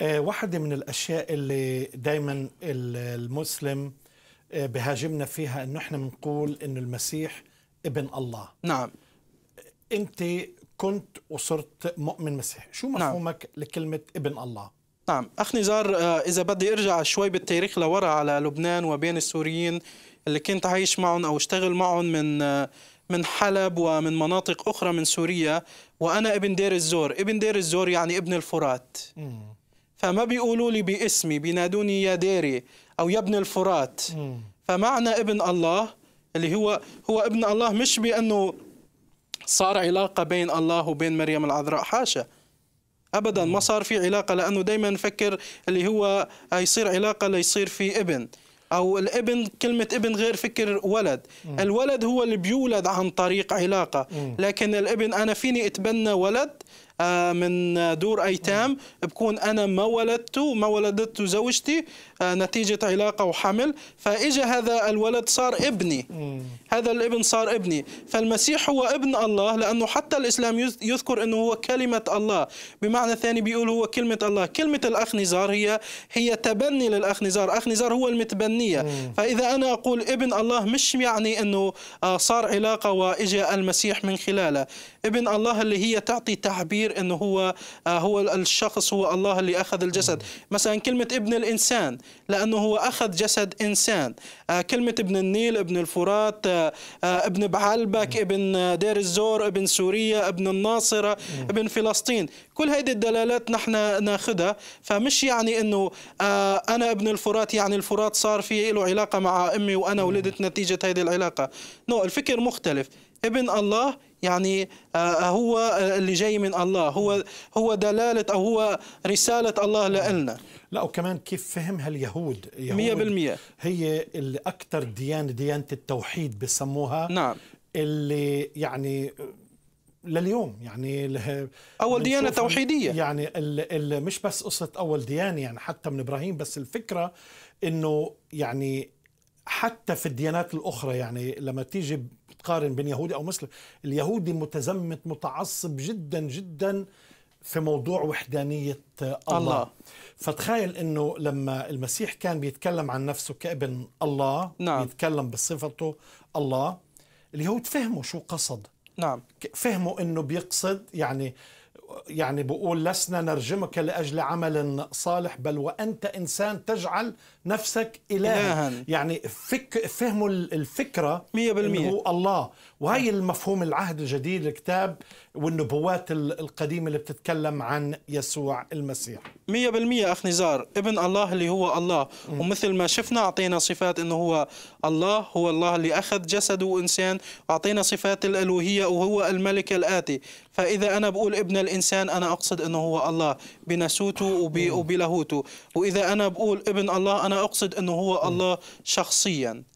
آه، واحدة من الأشياء اللي دايما المسلم آه، بهاجمنا فيها أنه إحنا بنقول أنه المسيح ابن الله نعم أنت كنت وصرت مؤمن مسيحي شو نعم. مفهومك نعم. لكلمة ابن الله؟ نعم أخ نزار آه، إذا بدي أرجع شوي بالتاريخ لورا على لبنان وبين السوريين اللي كنت عايش معهم أو اشتغل معهم من من حلب ومن مناطق أخرى من سوريا وأنا ابن دير الزور ابن دير الزور يعني ابن الفرات مم. فما بيقولوا لي باسمي بينادوني يا ديري او يا ابن الفرات فمعنى ابن الله اللي هو هو ابن الله مش بانه صار علاقه بين الله وبين مريم العذراء حاشا ابدا ما صار في علاقه لانه دائما نفكر اللي هو يصير علاقه ليصير في ابن او الابن كلمه ابن غير فكر ولد الولد هو اللي بيولد عن طريق علاقه لكن الابن انا فيني اتبنى ولد آه، من دور ايتام بكون انا ما ولدته ما ولدته زوجتي آه، نتيجه علاقه وحمل فاجا هذا الولد صار ابني هذا الابن صار ابني فالمسيح هو ابن الله لانه حتى الاسلام يذكر انه هو كلمه الله بمعنى ثاني بيقول هو كلمه الله كلمه الاخ نزار هي هي تبني للاخ نزار اخ نزار هو المتبنيه فاذا انا اقول ابن الله مش يعني انه آه، صار علاقه واجا المسيح من خلاله ابن الله اللي هي تعطي تعبير كثير انه هو آه، هو الشخص هو الله اللي اخذ الجسد مثلا كلمه ابن الانسان لانه هو اخذ جسد انسان آه، كلمه ابن النيل ابن الفرات آه، ابن بعلبك ابن دير الزور ابن سوريا ابن الناصره ابن فلسطين كل هذه الدلالات نحن ناخذها فمش يعني انه انا ابن الفرات يعني الفرات صار في له علاقه مع امي وانا ولدت نتيجه هذه العلاقه نو no, الفكر مختلف ابن الله يعني آه، آه، هو آه، اللي جاي من الله هو هو دلاله او هو رساله الله لنا لا وكمان كيف فهمها اليهود, مية بالمية هي اللي اكثر ديانه ديانه التوحيد بسموها نعم اللي يعني لليوم يعني اول ديانه توحيديه يعني الـ الـ مش بس قصه اول ديانه يعني حتى من ابراهيم بس الفكره انه يعني حتى في الديانات الاخرى يعني لما تيجي تقارن بين يهودي او مسلم اليهودي متزمت متعصب جدا جدا في موضوع وحدانية الله, الله. فتخيل أنه لما المسيح كان بيتكلم عن نفسه كابن الله نعم. بيتكلم بصفته الله اليهود فهموا شو قصد نعم فهموا أنه بيقصد يعني آه يعني بقول لسنا نرجمك لاجل عمل صالح بل وانت انسان تجعل نفسك الها, إلها. يعني فك فهم الفكره 100% هو الله وهي المفهوم العهد الجديد الكتاب والنبوات القديمه اللي بتتكلم عن يسوع المسيح 100% اخ نزار ابن الله اللي هو الله م. ومثل ما شفنا اعطينا صفات انه هو الله هو الله اللي اخذ جسده انسان اعطينا صفات الالوهيه وهو الملك الاتي فاذا انا بقول ابن الانسان الإنسان أنا أقصد أنه هو الله بناسوته وبلاهوته وإذا أنا بقول ابن الله أنا أقصد أنه هو الله شخصياً